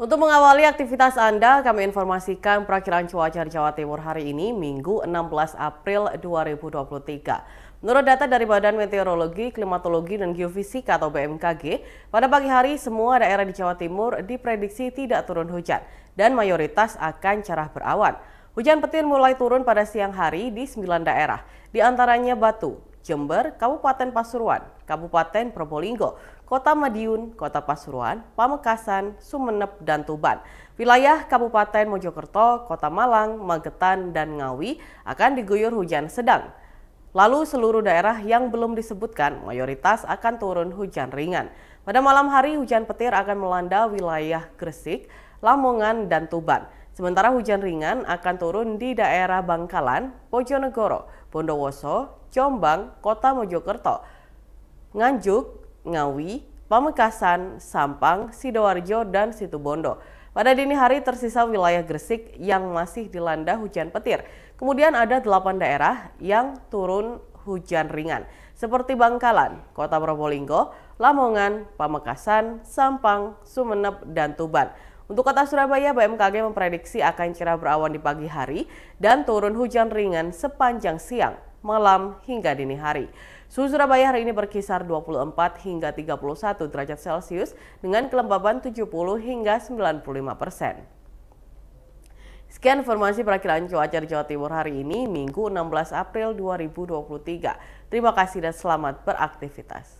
Untuk mengawali aktivitas Anda, kami informasikan perakhiran cuaca di Jawa Timur hari ini, Minggu 16 April 2023. Menurut data dari Badan Meteorologi, Klimatologi, dan Geofisika atau BMKG, pada pagi hari semua daerah di Jawa Timur diprediksi tidak turun hujan dan mayoritas akan cerah berawan. Hujan petir mulai turun pada siang hari di 9 daerah, di antaranya Batu, Jember, Kabupaten Pasuruan, Kabupaten Probolinggo, Kota Madiun, Kota Pasuruan, Pamekasan, Sumeneb, dan Tuban. Wilayah Kabupaten Mojokerto, Kota Malang, Magetan, dan Ngawi akan diguyur hujan sedang. Lalu seluruh daerah yang belum disebutkan mayoritas akan turun hujan ringan. Pada malam hari hujan petir akan melanda wilayah Gresik, Lamongan, dan Tuban. Sementara hujan ringan akan turun di daerah Bangkalan, Bojonegoro, Bondowoso, Jombang, Kota Mojokerto, Nganjuk, Ngawi, Pamekasan, Sampang, Sidoarjo, dan Situbondo. Pada dini hari tersisa wilayah Gresik yang masih dilanda hujan petir. Kemudian ada delapan daerah yang turun hujan ringan seperti Bangkalan, Kota Probolinggo, Lamongan, Pamekasan, Sampang, Sumeneb, dan Tuban. Untuk kota Surabaya, BMKG memprediksi akan cerah berawan di pagi hari dan turun hujan ringan sepanjang siang, malam hingga dini hari. Suhu Surabaya hari ini berkisar 24 hingga 31 derajat Celcius dengan kelembaban 70 hingga 95 persen. Sekian informasi perakiraan cuaca di Jawa Timur hari ini, Minggu 16 April 2023. Terima kasih dan selamat beraktivitas.